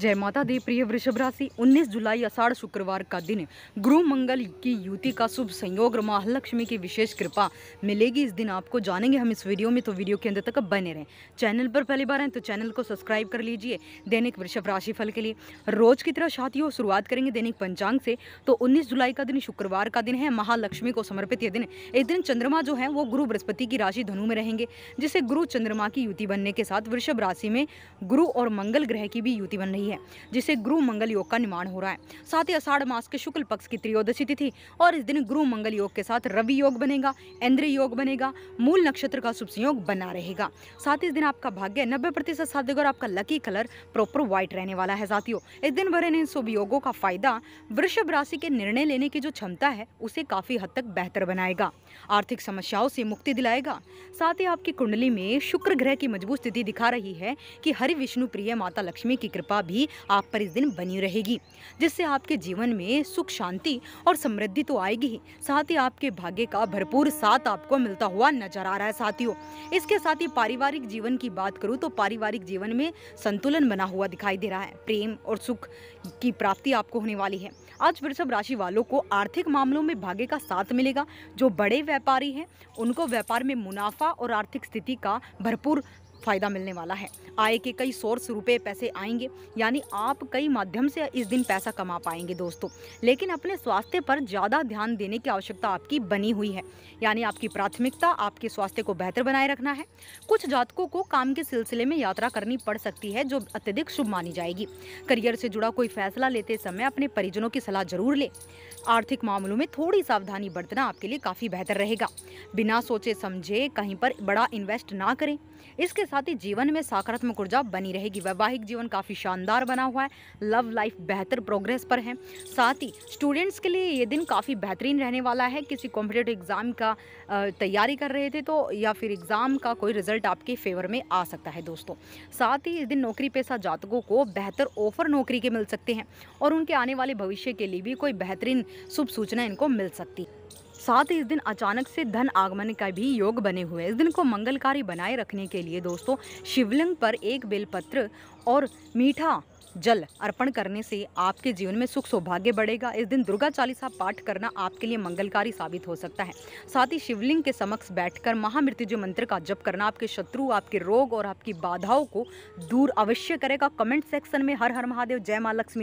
जय माता दी प्रिय वृषभ राशि उन्नीस जुलाई अषाढ़ शुक्रवार का दिन गुरु मंगल की युति का शुभ संयोग और महालक्ष्मी की विशेष कृपा मिलेगी इस दिन आपको जानेंगे हम इस वीडियो में तो वीडियो के अंदर तक बने रहें चैनल पर पहली बार हैं तो चैनल को सब्सक्राइब कर लीजिए दैनिक वृषभ राशि फल के लिए रोज की तरह साथियों शुरुआत करेंगे दैनिक पंचांग से तो उन्नीस जुलाई का दिन शुक्रवार का दिन है महालक्ष्मी को समर्पित यह दिन इस दिन चंद्रमा जो है वो गुरु बृहस्पति की राशि धनु में रहेंगे जिससे गुरु चंद्रमा की युति बनने के साथ वृषभ राशि में गुरु और मंगल ग्रह की भी युति बन रही है रही है जिसे गुरु मंगल योग का निर्माण हो रहा है साथ ही अषाढ़ मास के शुक्ल पक्ष की त्रियोदशी तिथि और इस दिन गुरु मंगल योग के साथ रवि योग बनेगा इंद्र योग बनेगा मूल नक्षत्र का शुभ संयोग बना रहेगा साथ ही इस दिन आपका भाग्य नब्बे प्रतिशत साथ और आपका लकी कलर प्रॉपर व्हाइट रहने वाला है साथियों इस दिन भरे इन शुभ योगों का फायदा वृषभ राशि के निर्णय लेने की जो क्षमता है उसे काफी हद तक बेहतर बनाएगा आर्थिक समस्याओं से मुक्ति दिलाएगा साथ ही आपकी कुंडली में शुक्र ग्रह की मजबूत स्थिति दिखा रही है कि हरि विष्णु प्रिय माता लक्ष्मी की कृपा भी भी आप पर इस दिन बनी रहेगी जिससे आपके जीवन में सुख शांति और समृद्धि तो आएगी ही साथ ही आपके भाग्य का भरपूर साथ आपको मिलता हुआ नजर आ रहा है साथियों इसके साथ ही पारिवारिक जीवन की बात करूँ तो पारिवारिक जीवन में संतुलन बना हुआ दिखाई दे रहा है प्रेम और सुख की प्राप्ति आपको होने वाली है आज वृषभ राशि वालों को आर्थिक मामलों में भाग्य का साथ मिलेगा जो बड़े व्यापारी हैं उनको व्यापार में मुनाफा और आर्थिक स्थिति का भरपूर फ़ायदा मिलने वाला है आय के कई सोर्स रुपए पैसे आएंगे यानी आप कई माध्यम से इस दिन पैसा कमा पाएंगे दोस्तों लेकिन अपने स्वास्थ्य पर ज़्यादा ध्यान देने की आवश्यकता आपकी बनी हुई है यानी आपकी प्राथमिकता आपके स्वास्थ्य को बेहतर बनाए रखना है कुछ जातकों को काम के सिलसिले में यात्रा करनी पड़ सकती है जो अत्यधिक शुभ मानी जाएगी करियर से जुड़ा कोई फैसला लेते समय अपने परिजनों की सलाह जरूर लें आर्थिक मामलों में थोड़ी सावधानी बरतना आपके लिए काफ़ी बेहतर रहेगा बिना सोचे समझे कहीं पर बड़ा इन्वेस्ट ना करें इसके साथ ही जीवन में सकारात्मक ऊर्जा बनी रहेगी वैवाहिक जीवन काफ़ी शानदार बना हुआ है लव लाइफ बेहतर प्रोग्रेस पर है साथ ही स्टूडेंट्स के लिए ये दिन काफ़ी बेहतरीन रहने वाला है किसी कॉम्पिटेटिव एग्ज़ाम का तैयारी कर रहे थे तो या फिर एग्ज़ाम का कोई रिजल्ट आपके फेवर में आ सकता है दोस्तों साथ ही इस दिन नौकरी पेशा जातकों को बेहतर ऑफर नौकरी के मिल सकते हैं और उनके आने वाले भविष्य के लिए भी कोई बेहतरीन शुभ सूचना इनको मिल सकती है साथ ही इस दिन अचानक से धन आगमन का भी योग बने हुए हैं इस दिन को मंगलकारी बनाए रखने के लिए दोस्तों शिवलिंग पर एक बेलपत्र और मीठा जल अर्पण करने से आपके जीवन में सुख सौभाग्य बढ़ेगा इस दिन दुर्गा चालीसा पाठ करना आपके लिए मंगलकारी साबित हो सकता है साथ ही शिवलिंग के समक्ष बैठकर महामृत्युंजय मंत्र का जप करना आपके शत्रु आपके रोग और आपकी बाधाओं को दूर अवश्य करेगा कमेंट सेक्शन में हर हर महादेव जय माँ लक्ष्मी